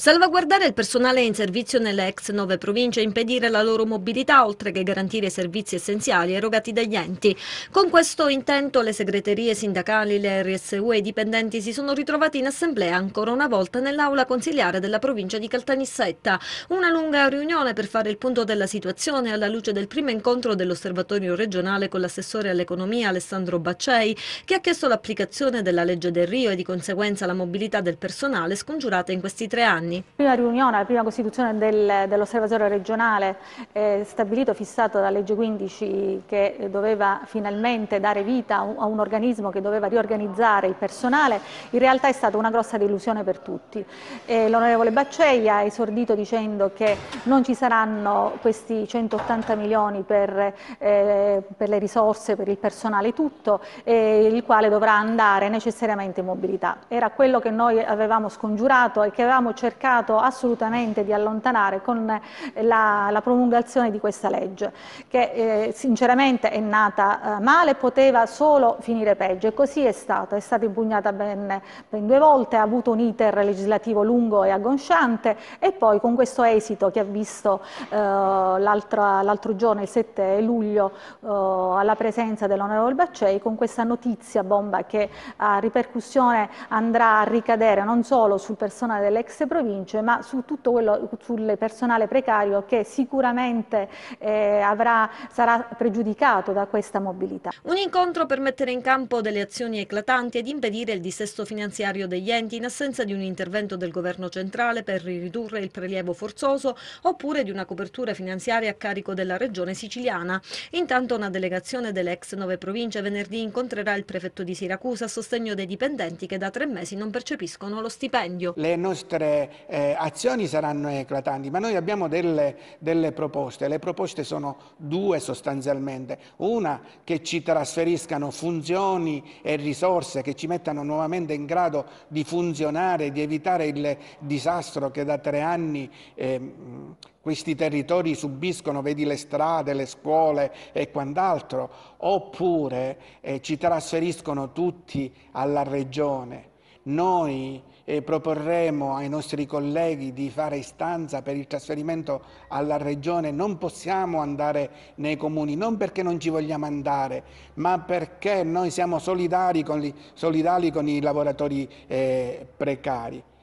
Salvaguardare il personale in servizio nelle ex nove province e impedire la loro mobilità, oltre che garantire i servizi essenziali erogati dagli enti. Con questo intento le segreterie sindacali, le RSU e i dipendenti si sono ritrovati in assemblea ancora una volta nell'aula consiliare della provincia di Caltanissetta. Una lunga riunione per fare il punto della situazione alla luce del primo incontro dell'osservatorio regionale con l'assessore all'economia Alessandro Baccei, che ha chiesto l'applicazione della legge del Rio e di conseguenza la mobilità del personale scongiurata in questi tre anni anni. Prima riunione, la prima costituzione del, dell'osservatorio regionale eh, stabilito, fissato dalla legge 15 che doveva finalmente dare vita a un, a un organismo che doveva riorganizzare il personale, in realtà è stata una grossa delusione per tutti. Eh, L'onorevole Bacceia ha esordito dicendo che non ci saranno questi 180 milioni per, eh, per le risorse, per il personale tutto, eh, il quale dovrà andare necessariamente in mobilità. Era quello che noi avevamo scongiurato e che avevamo cercato cercato assolutamente di allontanare con eh, la, la promulgazione di questa legge, che eh, sinceramente è nata eh, male, poteva solo finire peggio e così è stato, è stata impugnata ben, ben due volte, ha avuto un iter legislativo lungo e angosciante e poi con questo esito che ha visto eh, l'altro giorno, il 7 luglio, eh, alla presenza dell'onorevole Baccei, con questa notizia bomba che a ripercussione andrà a ricadere non solo sul personale dell'ex provincia, province, ma su tutto quello, sul personale precario che sicuramente eh, avrà, sarà pregiudicato da questa mobilità. Un incontro per mettere in campo delle azioni eclatanti ed impedire il dissesto finanziario degli enti in assenza di un intervento del governo centrale per ridurre il prelievo forzoso oppure di una copertura finanziaria a carico della regione siciliana. Intanto una delegazione delle ex nove province venerdì incontrerà il prefetto di Siracusa a sostegno dei dipendenti che da tre mesi non percepiscono lo stipendio. Le nostre eh, azioni saranno eclatanti, ma noi abbiamo delle, delle proposte. Le proposte sono due sostanzialmente. Una che ci trasferiscano funzioni e risorse, che ci mettano nuovamente in grado di funzionare, di evitare il disastro che da tre anni... Eh, questi territori subiscono, vedi le strade, le scuole e quant'altro, oppure eh, ci trasferiscono tutti alla regione noi eh, proporremo ai nostri colleghi di fare istanza per il trasferimento alla Regione. Non possiamo andare nei comuni, non perché non ci vogliamo andare, ma perché noi siamo solidari con, li, solidari con i lavoratori eh, precari.